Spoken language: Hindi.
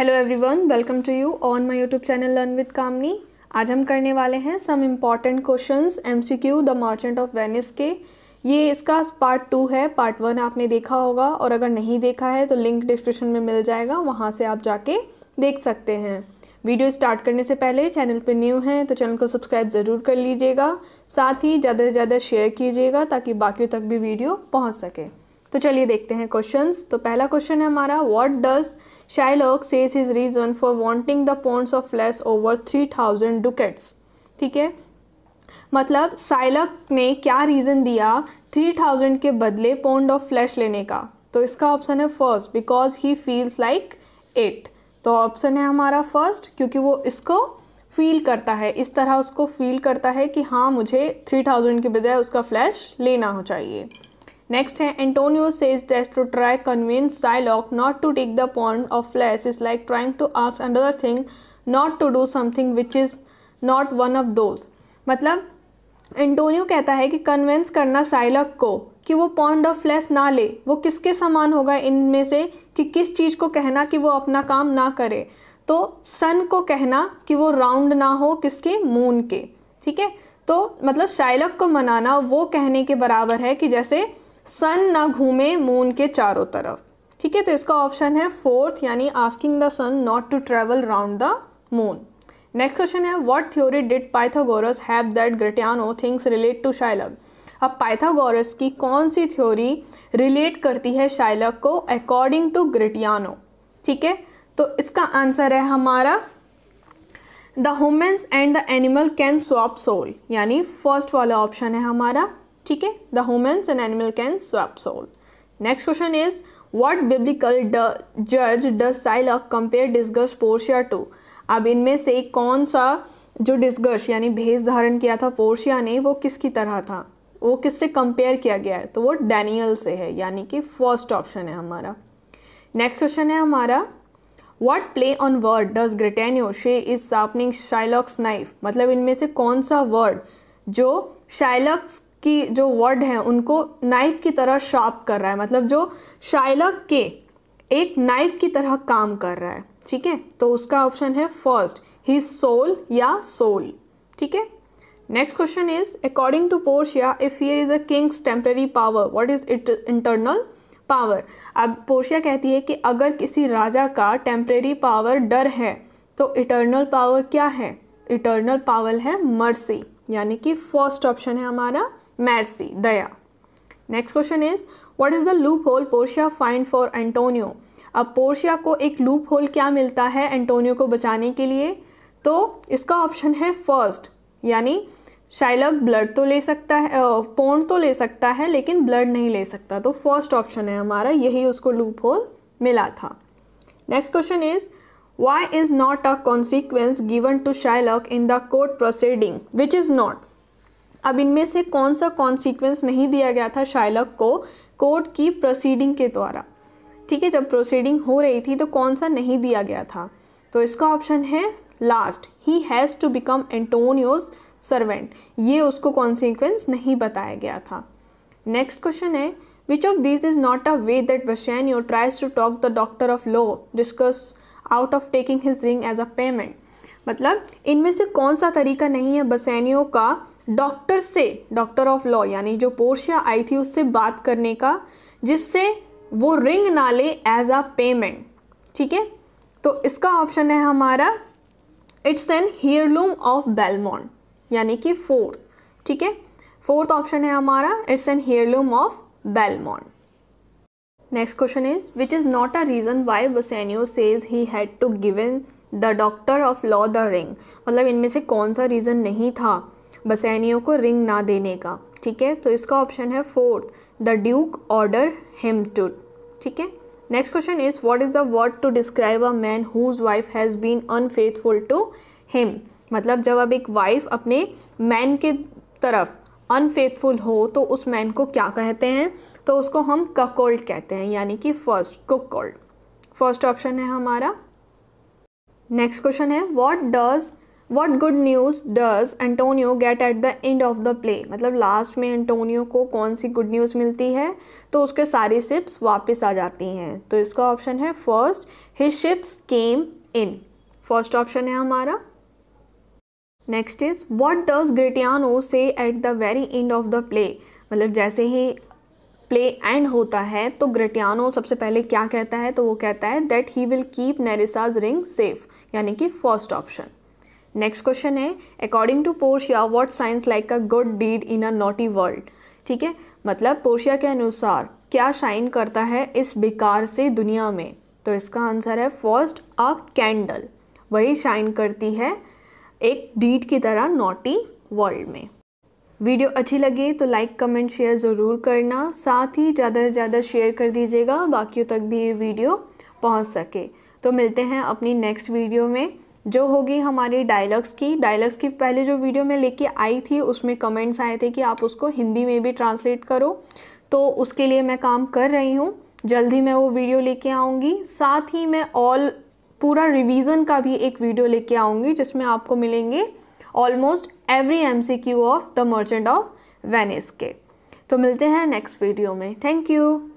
hello everyone welcome to you on my YouTube channel learn with Kamini आज हम करने वाले हैं some important questions MCQ the merchant of Venice के ये इसका पार्ट टू है पार्ट वन आपने देखा होगा और अगर नहीं देखा है तो लिंक डिस्क्रिप्शन में मिल जाएगा वहाँ से आप जाके देख सकते हैं वीडियो स्टार्ट करने से पहले चैनल पर न्यू हैं तो चैनल को सब्सक्राइब ज़रूर कर लीजिएगा साथ ही ज़्यादा से ज़्यादा शेयर कीजिएगा ताकि बाकियों तक भी वीडियो पहुँच सके तो चलिए देखते हैं क्वेश्चंस तो पहला क्वेश्चन है हमारा what does Shylock says his reason for wanting the points of less over three thousand ducats ठीक है मतलब साइलक ने क्या रीज़न दिया थ्री थाउजेंड के बदले पॉन्ड ऑफ फ्लैश लेने का तो इसका ऑप्शन है first because he feels like hate तो ऑप्शन है हमारा फर्स्ट क्योंकि वो इसको फील करता है इस तरह उसको फील करता है कि हाँ मुझे थ्री थाउजेंड के बजाय उसका फ्लैश लेना हो चाहिए नेक्स्ट है Antonio says that's to try convince Shylock not to take the point of flesh is like trying to ask another thing not to do something which is not one of those मतलब एंटोनियो कहता है कि कन्वेंस करना साइलॉक को कि वो पॉइंट ऑफ फ्लैश ना ले वो किसके समान होगा इनमें से कि किस चीज़ को कहना कि वो अपना काम ना करे तो सन को कहना कि वो राउंड ना हो किसके मून के ठीक है तो मतलब शाइलक को मनाना वो कहने के बराबर है कि जैसे सन ना घूमे मून के चारों तरफ ठीक है तो इसका ऑप्शन है फोर्थ यानी asking the sun not to travel round the moon next question है what theory did Pythagoras have that Gratiano thinks relate to Shylock अब पाइथागोरस की कौन सी थ्योरी रिलेट करती है शाइलग को अकॉर्डिंग टू ग्रेटियानो ठीक है तो इसका आंसर है हमारा the humans and the animal can swap soul यानी फर्स्ट वाला ऑप्शन है हमारा ठीक है the humans and animal can swap soul next question is what biblical जज does Shylock compare disguised Portia to अब इनमें से कौन सा जो डिस्गश यानी भेष धारण किया था पोर्शिया ने वो किसकी तरह था वो किससे कंपेयर किया गया है तो वो डैनियल से है यानी कि फर्स्ट ऑप्शन है हमारा नेक्स्ट क्वेश्चन है हमारा what play on word does Gratiano say is sharpening शाइलॉक्स knife मतलब इनमें से कौन सा वर्ड जो शाइलॉक्स की जो वर्ड हैं उनको नाइफ की तरह शार्प कर रहा है मतलब जो शाइलक के एक नाइफ की तरह काम कर रहा है ठीक है तो उसका ऑप्शन है फर्स्ट ही सोल या सोल ठीक है next question is according to Portia if here is a king's temporary power what is it internal power अब पोर्शिया कहती है कि अगर किसी राजा का टेम्प्रेरी पावर डर है तो इटर्नल पावर क्या है इटर्नल पावर है मर्सी यानी कि फर्स्ट ऑप्शन है हमारा mercy daya next question is what is the loophole Portia find for Antonio अब पोर्शिया को एक लूप होल क्या मिलता है एंटोनियो को बचाने के लिए तो इसका ऑप्शन है फर्स्ट यानी शाइलक ब्लड तो ले सकता है पोन तो ले सकता है लेकिन ब्लड नहीं ले सकता तो फर्स्ट ऑप्शन है हमारा यही उसको लूप होल मिला था next question is why is not a consequence given to Shylock in the court proceeding which is not अब इनमें से कौन सा कॉन्सिक्वेंस नहीं दिया गया था शाइलक को कोर्ट की प्रोसीडिंग के द्वारा ठीक है जब प्रोसीडिंग हो रही थी तो कौन सा नहीं दिया गया था तो इसका ऑप्शन है last he has to become Antonio's servant ये उसको कॉन्सिक्वेंस नहीं बताया गया था नेक्स्ट क्वेश्चन है of this is not a way that that you tries to talk the doctor of law discuss out of taking his ring as a payment मतलब इनमें से कौन सा तरीका नहीं है बसैनियों का डॉक्टर से डॉक्टर ऑफ लॉ यानी जो पोर्शिया आई थी उससे बात करने का जिससे वो रिंग ना ले एज अ पेमेंट ठीक है तो इसका ऑप्शन है हमारा it's an heirloom of Belmont यानी कि फोर्थ ठीक है फोर्थ ऑप्शन है हमारा it's an heirloom of Belmont next question is which is not a reason why Bassanio says he had to in the doctor of law the ring मतलब इनमें से कौन सा रीज़न नहीं था बसैनियों को रिंग ना देने का ठीक है तो इसका ऑप्शन है fourth the duke order him to ठीक है next question is what is the word to describe a man whose wife has been unfaithful to him मतलब जब अब एक वाइफ अपने मैन के तरफ अनफेथफुल हो तो उस मैन को क्या कहते हैं तो उसको हम ककोल्ड कहते हैं यानी कि फर्स्ट कुकोल्ड फर्स्ट ऑप्शन है हमारा नेक्स्ट क्वेश्चन है what does what good news does Antonio get at the end of the play मतलब लास्ट में एंटोनियो को कौन सी गुड न्यूज़ मिलती है तो उसके सारी शिप्स वापस आ जाती हैं तो इसका ऑप्शन है first his ships came in first option है हमारा next is what does Gratiano say at the very end of the play मतलब जैसे ही प्ले एंड होता है तो ग्रिटियानो सबसे पहले क्या कहता है तो वो कहता है that he will keep Nerissa's ring safe यानी कि फर्स्ट ऑप्शन नेक्स्ट क्वेश्चन है according to Portia what shines like a good deed in a naughty world ठीक है मतलब पोर्शिया के अनुसार क्या शाइन करता है इस बेकार से दुनिया में तो इसका आंसर है फर्स्ट अ कैंडल वही शाइन करती है एक डीड की तरह नॉटी वर्ल्ड में वीडियो अच्छी लगे तो लाइक कमेंट शेयर ज़रूर करना साथ ही ज़्यादा से ज़्यादा शेयर कर दीजिएगा बाकियों तक भी ये वीडियो पहुंच सके तो मिलते हैं अपनी नेक्स्ट वीडियो में जो होगी हमारी डायलॉग्स की डायलॉग्स की पहले जो वीडियो में लेके आई थी उसमें कमेंट्स आए थे कि आप उसको हिंदी में भी ट्रांसलेट करो तो उसके लिए मैं काम कर रही हूँ जल्दी मैं वो वीडियो लेके आऊँगी साथ ही मैं ऑल पूरा रिवीजन का भी एक वीडियो लेके आऊँगी जिसमें आपको मिलेंगे almost every M C Q of the merchant of Venice के तो मिलते हैं नेक्स्ट वीडियो में थैंक यू